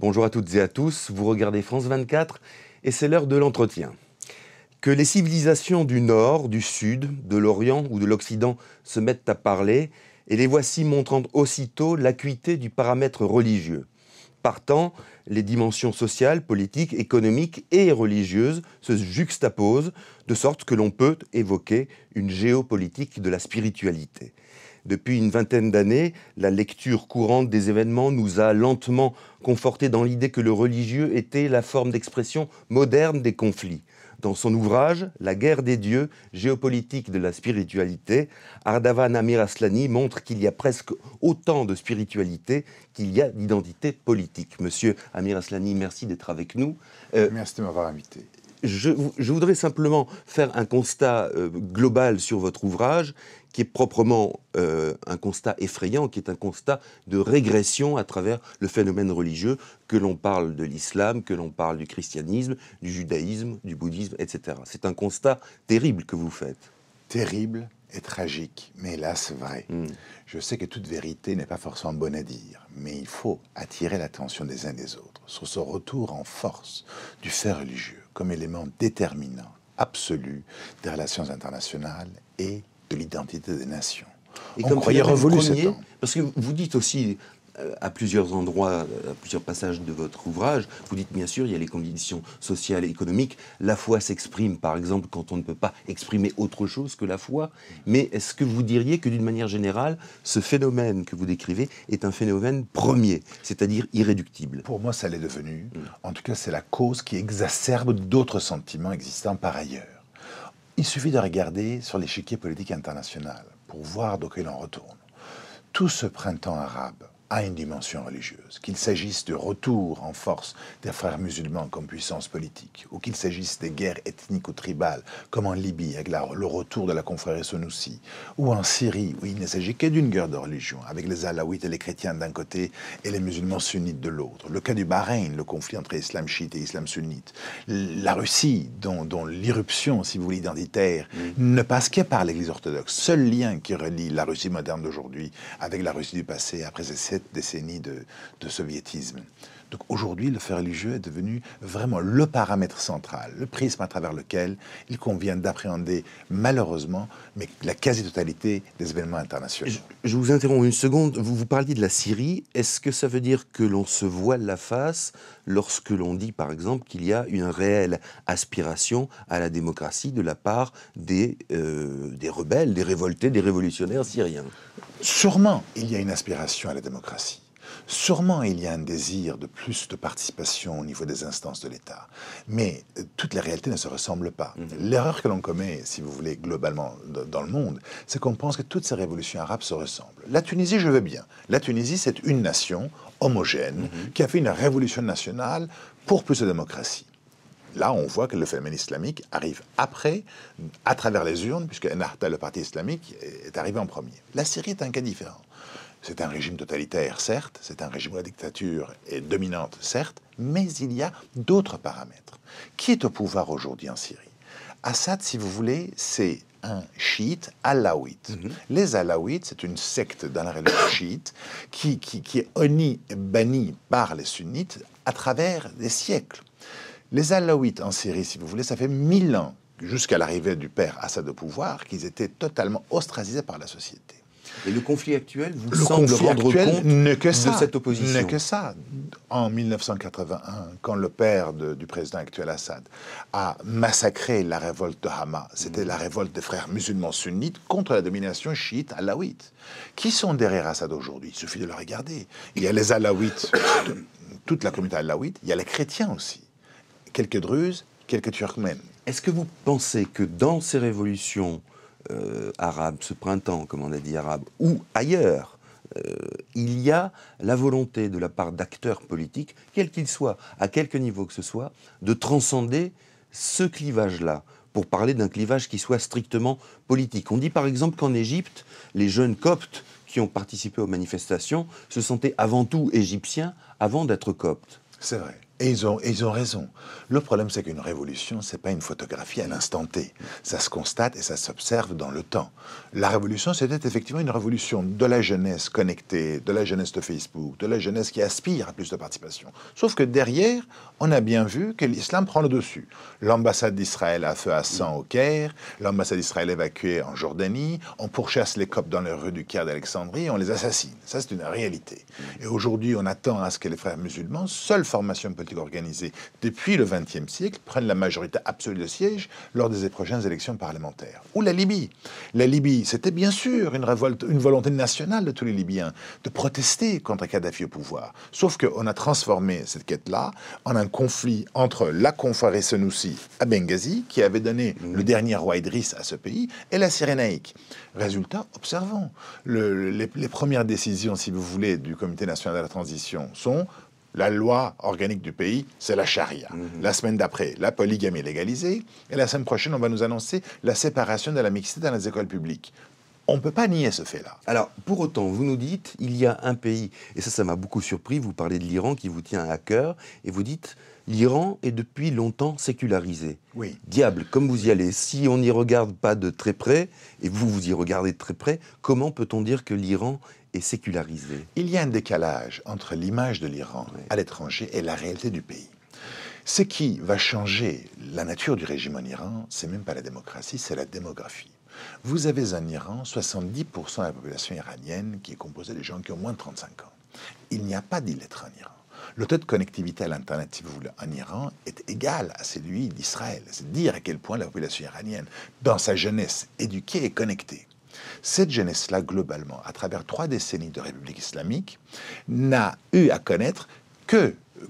Bonjour à toutes et à tous, vous regardez France 24 et c'est l'heure de l'entretien. Que les civilisations du Nord, du Sud, de l'Orient ou de l'Occident se mettent à parler, et les voici montrant aussitôt l'acuité du paramètre religieux. Partant, les dimensions sociales, politiques, économiques et religieuses se juxtaposent, de sorte que l'on peut évoquer une géopolitique de la spiritualité. Depuis une vingtaine d'années, la lecture courante des événements nous a lentement confortés dans l'idée que le religieux était la forme d'expression moderne des conflits. Dans son ouvrage La guerre des dieux, géopolitique de la spiritualité, Ardavan Amir Aslani montre qu'il y a presque autant de spiritualité qu'il y a d'identité politique. Monsieur Amir Aslani, merci d'être avec nous. Euh, merci de m'avoir invité je, voudrais simplement faire un constat euh, global sur votre ouvrage, qui est proprement euh, un constat effrayant, qui est un constat de régression à travers le phénomène religieux, que l'on parle de l'islam, que l'on parle du christianisme, du judaïsme, du bouddhisme, etc. C'est un constat terrible que vous faites terrible et tragique, mais hélas vrai. Hmm. Je sais que toute vérité n'est pas forcément bonne à dire, mais il faut attirer l'attention des uns des autres sur ce retour en force du fait religieux comme élément déterminant, absolu des relations internationales et de l'identité des nations. Et On comme croyait révolu Parce que vous dites aussi, euh, à plusieurs endroits, euh, à plusieurs passages de votre ouvrage, vous dites bien sûr, il y a les conditions sociales et économiques. La foi s'exprime, par exemple, quand on ne peut pas exprimer autre chose que la foi. Mais est-ce que vous diriez que, d'une manière générale, ce phénomène que vous décrivez est un phénomène premier, c'est-à-dire irréductible Pour moi, ça l'est devenu. En tout cas, c'est la cause qui exacerbe d'autres sentiments existants par ailleurs. Il suffit de regarder sur l'échiquier politique international pour voir d'où il en retourne. Tout ce printemps arabe, à une dimension religieuse, qu'il s'agisse du retour en force des frères musulmans comme puissance politique, ou qu'il s'agisse des guerres ethniques ou tribales, comme en Libye avec le retour de la confrérie Sonoussi, ou en Syrie où il ne s'agit que d'une guerre de religion, avec les alaouites et les chrétiens d'un côté et les musulmans sunnites de l'autre, le cas du Bahreïn, le conflit entre islam chiite et islam sunnite, la Russie dont, l'irruption, si vous voulez, identitaire mm. ne passe que par l'Église orthodoxe, seul lien qui relie la Russie moderne d'aujourd'hui avec la Russie du passé après ces cette décennie de, de soviétisme aujourd'hui, le fait religieux est devenu vraiment le paramètre central, le prisme à travers lequel il convient d'appréhender, malheureusement, mais la quasi-totalité des événements internationaux. Je, vous interromps une seconde. Vous, vous parliez de la Syrie. Est-ce que ça veut dire que l'on se voile la face lorsque l'on dit, par exemple, qu'il y a une réelle aspiration à la démocratie de la part des, euh, des rebelles, des révoltés, des révolutionnaires syriens Sûrement, il y a une aspiration à la démocratie. Sûrement, il y a un désir de plus de participation au niveau des instances de l'État, mais euh, toutes les réalités ne se ressemblent pas. Mhm. L'erreur que l'on commet, si vous voulez, globalement dans le monde, c'est qu'on pense que toutes ces révolutions arabes se ressemblent. La Tunisie, je veux bien. La Tunisie, c'est une nation homogène mhm. qui a fait une révolution nationale pour plus de démocratie là, on voit que le phénomène islamique arrive après, à travers les urnes, puisque Ennahda, le parti islamique, est arrivé en premier. La Syrie est un cas différent. C'est un régime totalitaire, certes, c'est un régime où la dictature est dominante, certes, mais il y a d'autres paramètres. Qui est au pouvoir aujourd'hui en Syrie Assad, si vous voulez, c'est un chiite alaouite. Mhm. Les alaouites, c'est une secte dans la religion chiite qui, qui, est honnie et bannie par les sunnites à travers des siècles. Les alaouites en Syrie, si vous voulez, ça fait mille ans, jusqu'à l'arrivée du père Assad au pouvoir, qu'ils étaient totalement ostracisés par la société. Et le conflit actuel vous le semble rendre compte que cette opposition n'est que ça. En 1981, quand le père du président actuel Assad a massacré la révolte de Hamas, c'était mm. la révolte des frères musulmans sunnites contre la domination chiite alaouite. Qui sont derrière Assad aujourd'hui Il suffit de le regarder. Il y a les alaouites, toute la communauté alaouite, il y a les chrétiens aussi, quelques druzes, quelques turkmènes. Est-ce que vous pensez que dans ces révolutions, arabes, euh, arabe, ce printemps, comme on a dit arabe, ou ailleurs, euh, il y a la volonté de la part d'acteurs politiques, quels qu'ils soient, à quelque niveau que ce soit, de transcender ce clivage-là pour parler d'un clivage qui soit strictement politique. On dit par exemple qu'en Égypte, les jeunes coptes qui ont participé aux manifestations se sentaient avant tout égyptiens avant d'être coptes. C'est vrai. Et ils ont, ils ont raison. Le problème, c'est qu'une révolution, c'est pas une photographie à l'instant T. Ça se constate et ça s'observe dans le temps. La révolution, c'était effectivement une révolution de la jeunesse connectée, de la jeunesse de Facebook, de la jeunesse qui aspire à plus de participation. Sauf que derrière, on a bien vu que l'islam prend le dessus. L'ambassade d'Israël a feu à 100 au Caire, l'ambassade d'Israël évacuée en Jordanie, on pourchasse les copes dans les rues du Caire d'Alexandrie, on les assassine. Ça, c'est une réalité. Et aujourd'hui, on attend à ce que les frères musulmans, seule formation politique, politique organisée depuis le XXe siècle prennent la majorité absolue de sièges lors des prochaines élections parlementaires. Ou la Libye. La Libye, c'était bien sûr une révolte, une volonté nationale de tous les Libyens de protester contre Kadhafi au pouvoir. Sauf qu'on a transformé cette quête-là en un conflit entre la confrérie Senoussi à Benghazi, qui avait donné le mm. dernier roi Idriss à ce pays, et la Cyrénaïque. Résultat, observant. les premières décisions, si vous voulez, du Comité national de la transition sont la loi organique du pays, c'est la charia. Mhm. La semaine d'après, la polygamie légalisée. Et la semaine prochaine, on va nous annoncer la séparation de la mixité dans les écoles publiques. On ne peut pas nier ce fait-là. Alors, pour autant, vous nous dites, il y a un pays, et ça, ça m'a beaucoup surpris, vous parlez de l'Iran qui vous tient à cœur, et vous dites, l'Iran est depuis longtemps sécularisé. Oui. Diable, comme vous y allez, si on n'y regarde pas de très près, et vous, vous y regardez de très près, comment peut-on dire que l'Iran et Il y a un décalage entre l'image de l'Iran à l'étranger et la réalité du pays. Ce qui va changer la nature du régime en Iran, c'est même pas la démocratie, c'est la démographie. Vous avez en Iran 70% de la population iranienne qui est composée de gens qui ont moins de 35 ans. Il n'y a pas d'illettres en Iran. Le taux de connectivité à l'Internet, si vous voulez, en Iran est égal à celui d'Israël. C'est dire à quel point la population iranienne, dans sa jeunesse éduquée, et connectée. Cette jeunesse-là, globalement, à travers trois décennies de République islamique, n'a eu à connaître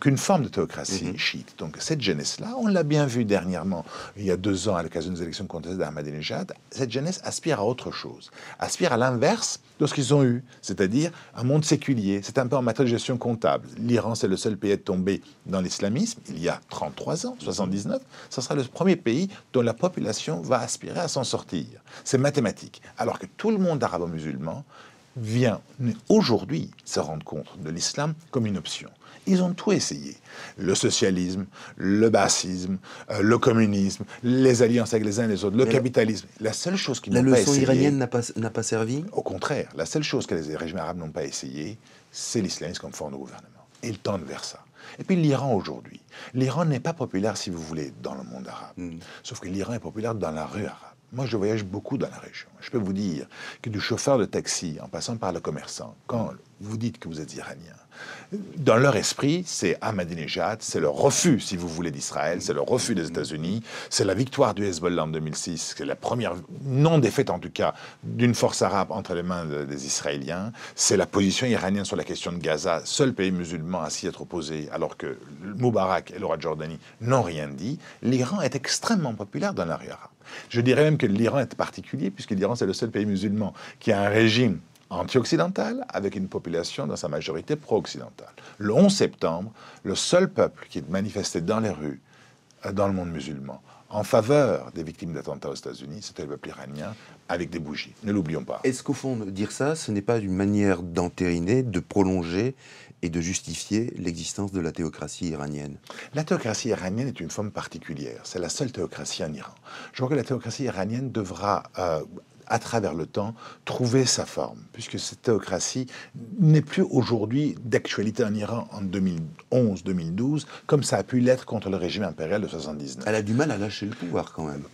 qu'une forme de théocratie mhm. chiite. Donc cette jeunesse-là, on l'a bien vu dernièrement, il y a deux ans à l'occasion des élections contestées d'Ahmadinejad, cette jeunesse aspire à autre chose, aspire à l'inverse de ce qu'ils ont eu, c'est-à-dire un monde séculier. C'est un peu en matière de gestion comptable. L'Iran, c'est le seul pays à être tombé dans l'islamisme il y a 33 ans, 79. Ce sera le premier pays dont la population va aspirer à s'en sortir. C'est mathématique. Alors que tout le monde arabo-musulman vient aujourd'hui se rendre compte de l'islam comme une option. Ils ont tout essayé. Le socialisme, le bassisme, euh, le communisme, les alliances avec les uns et les autres, le capitalisme. La seule chose qu'ils n'ont pas essayé... La leçon iranienne n'a pas, servi Au contraire, la seule chose que les régimes arabes n'ont pas essayé, c'est l'islamisme comme forme de gouvernement. ils tendent vers ça. Et puis l'Iran aujourd'hui. L'Iran n'est pas populaire, si vous voulez, dans le monde arabe. Hmm. Sauf que l'Iran est populaire dans la rue arabe. Moi, je voyage beaucoup dans la région. Je peux vous dire que du chauffeur de taxi, en passant par le commerçant, quand vous dites que vous êtes iranien. Dans leur esprit, c'est Ahmadinejad, c'est le refus, si vous voulez, d'Israël, c'est le refus des États-Unis, c'est la victoire du Hezbollah en 2006, c'est la première non-défaite en tout cas d'une force arabe entre les mains des Israéliens, c'est la position iranienne sur la question de Gaza, seul pays musulman à s'y être opposé, alors que Moubarak et le roi de Jordanie n'ont rien dit. L'Iran est extrêmement populaire dans l'arrière arabe. Je dirais même que l'Iran est particulier, puisque l'Iran c'est le seul pays musulman qui a un régime anti-occidentale avec une population dans sa majorité pro-occidentale. Le 11 septembre, le seul peuple qui manifestait dans les rues, euh, dans le monde musulman, en faveur des victimes d'attentats aux États-Unis, c'était le peuple iranien avec des bougies. Ne l'oublions pas. Est-ce qu'au fond, dire ça, ce n'est pas une manière d'entériner, de prolonger et de justifier l'existence de la théocratie iranienne La théocratie iranienne est une forme particulière. C'est la seule théocratie en Iran. Je crois que la théocratie iranienne devra euh, à travers le temps, trouver sa forme, puisque cette théocratie n'est plus aujourd'hui d'actualité en Iran en 2011-2012, comme ça a pu l'être contre le régime impérial de 1979. Elle a du mal à lâcher le pouvoir quand même.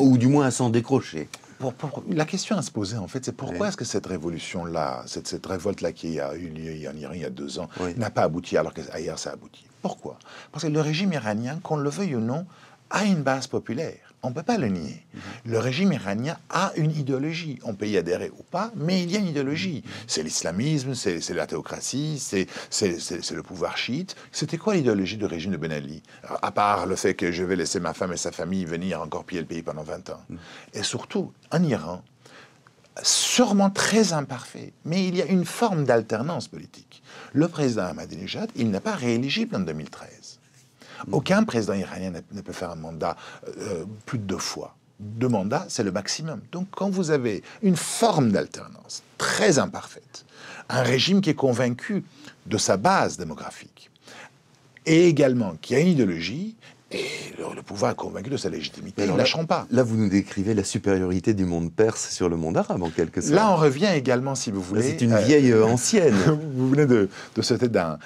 ou du moins à s'en décrocher. Pour, la question à se poser, en fait, c'est pourquoi est-ce que cette révolution-là, cette, révolte-là qui a eu lieu en Iran il y a deux ans, n'a pas abouti alors qu'ailleurs ça a abouti Pourquoi Parce que le régime iranien, qu'on le veuille ou non, a une base populaire. On ne peut pas le nier. Mhm. Le régime iranien a une idéologie. On peut y adhérer ou pas, mais il y a une idéologie. Mhm. C'est l'islamisme, c'est la théocratie, c'est le pouvoir chiite. C'était quoi l'idéologie du régime de Ben Ali À part le fait que je vais laisser ma femme et sa famille venir encore piller le pays pendant 20 ans. Mhm. Et surtout, en Iran, sûrement très imparfait, mais il y a une forme d'alternance politique. Le président Ahmadinejad, il n'est pas rééligible en 2013. Mm. Aucun président iranien ne peut faire un mandat euh, euh, plus de deux fois. Deux mandats, c'est le maximum. Donc quand vous avez une forme d'alternance très imparfaite, un régime qui est convaincu de sa base démographique, et également qui a une idéologie et le, pouvoir convaincu de sa légitimité. Ils ne lâcheront pas. Là, vous nous décrivez la supériorité du monde perse sur le monde arabe, en quelque sorte. Là, on revient également, si vous voulez. C'est une euh, vieille euh, ancienne. vous venez de, sauter d'un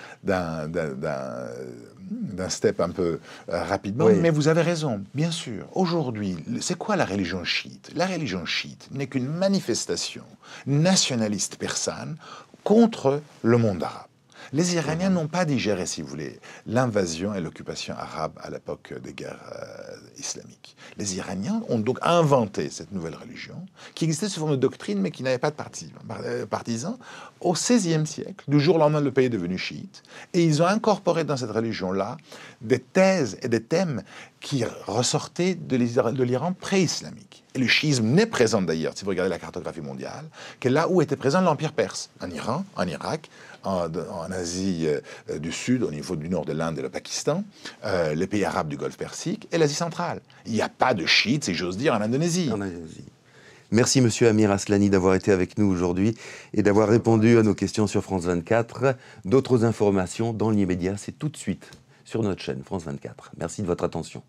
d'un step un peu euh, rapidement. Mais vous avez raison, bien sûr. Aujourd'hui, c'est quoi la religion chiite La religion chiite n'est qu'une manifestation nationaliste persane contre le monde arabe. Les Iraniens n'ont pas digéré, si vous voulez, l'invasion et l'occupation arabe à l'époque des guerres euh, islamiques. Les Iraniens ont donc inventé cette nouvelle religion, qui existait sous forme de doctrine, mais qui n'avait pas de euh, partisans, au XVIe siècle. Du jour au lendemain, le pays est devenu chiite. Et ils ont incorporé dans cette religion-là des thèses et des thèmes qui ressortaient de l'Iran pré-islamique. Et le chiisme n'est présent d'ailleurs, si vous regardez la cartographie mondiale, que là où était présent l'Empire perse, en Iran, en Irak, en, Asie euh, du Sud, au niveau du nord de l'Inde et le Pakistan, euh, les pays arabes du Golfe Persique et l'Asie centrale. Il n'y a pas de chiites, si j'ose dire, en Indonésie. En Indonésie. Merci Monsieur Amir Aslani d'avoir été avec nous aujourd'hui et d'avoir répondu à nos questions sur France 24. D'autres informations dans l'immédiat, c'est tout de suite sur notre chaîne France 24. Merci de votre attention.